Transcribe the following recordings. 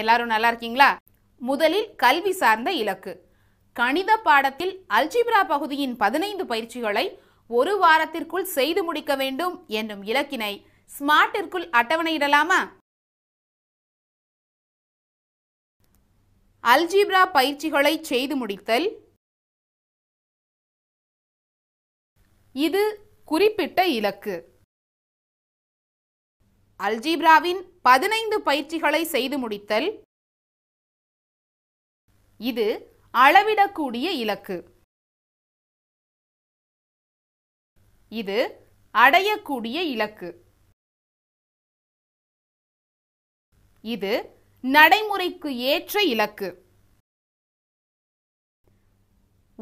எல்லாரும் நல்லா இருக்கீங்களா முதலில் கல்வி சார்ந்த இலக்கு கணித பாடத்தில் அல்ஜிப்ரா பகுதியின் பதினைந்து பயிற்சிகளை ஒரு வாரத்திற்குள் செய்து முடிக்க வேண்டும் என்னும் இலக்கினை ஸ்மார்ட்டிற்குள் அட்டவணையிடலாமா அல்ஜிப்ரா பயிற்சிகளை செய்து முடித்தல் இது குறிப்பிட்ட இலக்கு அல்ஜீப்ராவின் பதினைந்து பயிற்சிகளை செய்து முடித்தல் இது அளவிடக்கூடிய இலக்கு இது அடையக்கூடிய இலக்கு இது நடைமுறைக்கு ஏற்ற இலக்கு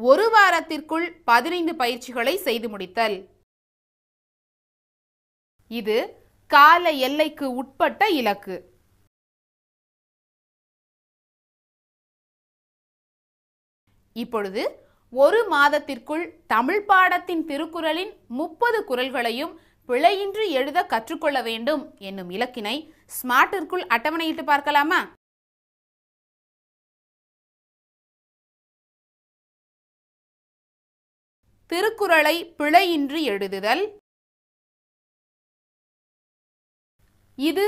ஒரு வாரத்திற்குள் பதினைந்து பயிற்சிகளை செய்து முடித்தல் இது கால எல்லைக்கு உட்பட்ட இலக்கு இப்பொழுது ஒரு மாதத்திற்குள் தமிழ் பாடத்தின் திருக்குறளின் முப்பது குரல்களையும் பிழையின்றி எழுத கற்றுக்கொள்ள வேண்டும் என்னும் இலக்கினை ஸ்மார்ட்டிற்குள் அட்டவணையிட்டு பார்க்கலாமா திருக்குறளை பிழையின்றி எழுதுதல் இது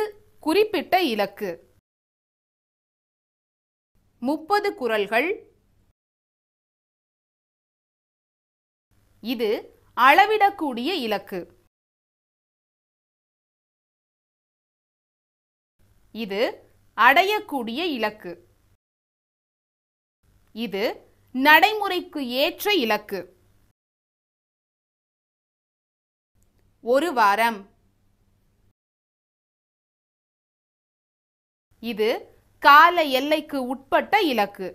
குறிப்பிட்ட இலக்கு முப்பது குரல்கள் இது அளவிடக்கூடிய இலக்கு இது அடையக்கூடிய இலக்கு இது நடைமுறைக்கு ஏற்ற இலக்கு ஒரு வாரம் இது கால எல்லைக்கு உட்பட்ட இலக்கு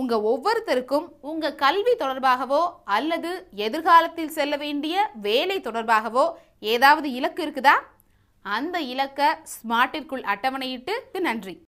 உங்க ஒவ்வொருத்தருக்கும் உங்க கல்வி தொடர்பாகவோ அல்லது எதிர்காலத்தில் செல்ல வேண்டிய வேலை தொடர்பாகவோ ஏதாவது இலக்கு இருக்குதா அந்த இலக்கை ஸ்மார்ட்டிற்குள் அட்டவணையிட்டு நன்றி